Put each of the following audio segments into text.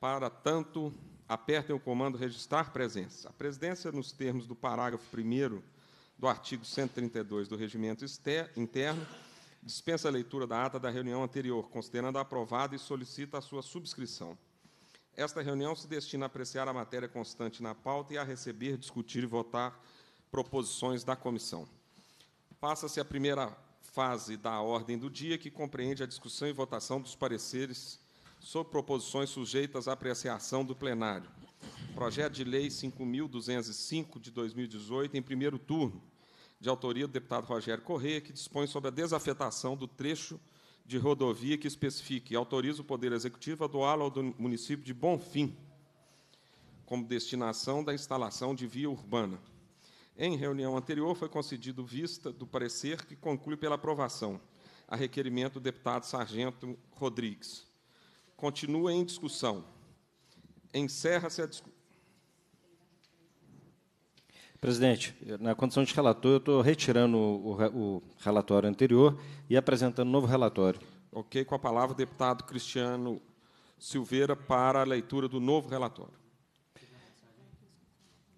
Para tanto, apertem o comando registrar presença. A presidência, nos termos do parágrafo 1 do artigo 132 do regimento interno, dispensa a leitura da ata da reunião anterior, considerando a aprovada e solicita a sua subscrição. Esta reunião se destina a apreciar a matéria constante na pauta e a receber, discutir e votar proposições da comissão. Passa-se a primeira fase da ordem do dia, que compreende a discussão e votação dos pareceres sobre proposições sujeitas à apreciação do plenário. Projeto de Lei 5.205 de 2018, em primeiro turno, de autoria do deputado Rogério Correia, que dispõe sobre a desafetação do trecho de rodovia que especifique e autoriza o Poder Executivo a doá-lo ao município de Bonfim, como destinação da instalação de via urbana. Em reunião anterior, foi concedido vista do parecer que conclui pela aprovação, a requerimento do deputado Sargento Rodrigues continua em discussão. Encerra-se a discussão. Presidente, na condição de relator, eu estou retirando o, o relatório anterior e apresentando novo relatório. Ok, com a palavra o deputado Cristiano Silveira para a leitura do novo relatório.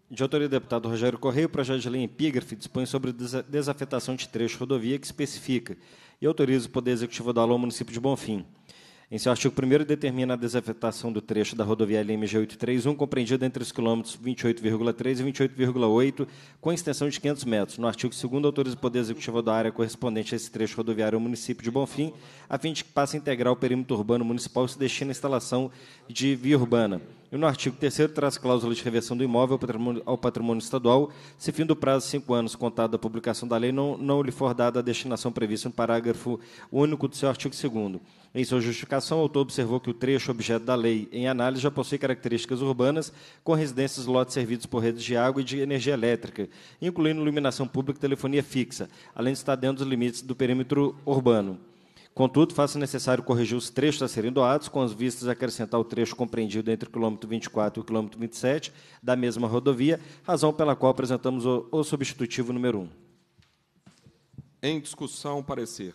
De autoria do deputado Rogério Correio, o projeto de lei epígrafe dispõe sobre desafetação de trecho rodovia que especifica e autoriza o Poder Executivo da ao município de Bonfim em seu artigo 1 determina a desafetação do trecho da rodovia LMG 831, compreendido entre os quilômetros 28,3 e 28,8, com extensão de 500 metros. No artigo 2 autoriza o Poder Executivo da área correspondente a esse trecho rodoviário ao município de Bonfim, a fim de que passe a integrar o perímetro urbano municipal e se destine à instalação de via urbana. E no artigo 3 traz cláusula de reversão do imóvel ao patrimônio, ao patrimônio estadual, se fim do prazo de cinco anos contado da publicação da lei não, não lhe for dada a destinação prevista no parágrafo único do seu artigo 2 Em sua justificação, o autor observou que o trecho objeto da lei em análise já possui características urbanas, com residências lotes servidos por redes de água e de energia elétrica, incluindo iluminação pública e telefonia fixa, além de estar dentro dos limites do perímetro urbano. Contudo, faça necessário corrigir os trechos a serem doados, com as vistas a acrescentar o trecho compreendido entre o quilômetro 24 e o quilômetro 27 da mesma rodovia, razão pela qual apresentamos o, o substitutivo número 1. Em discussão, parecer.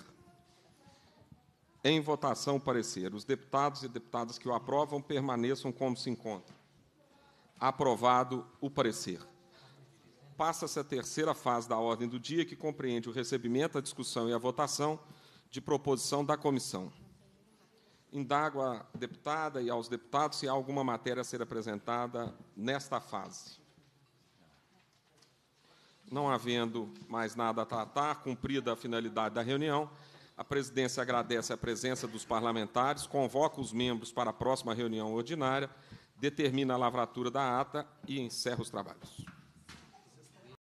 Em votação, parecer. Os deputados e deputadas que o aprovam permaneçam como se encontram. Aprovado o parecer passa-se a terceira fase da ordem do dia, que compreende o recebimento, a discussão e a votação de proposição da comissão. Indago à deputada e aos deputados se há alguma matéria a ser apresentada nesta fase. Não havendo mais nada a tratar, cumprida a finalidade da reunião, a presidência agradece a presença dos parlamentares, convoca os membros para a próxima reunião ordinária, determina a lavratura da ata e encerra os trabalhos.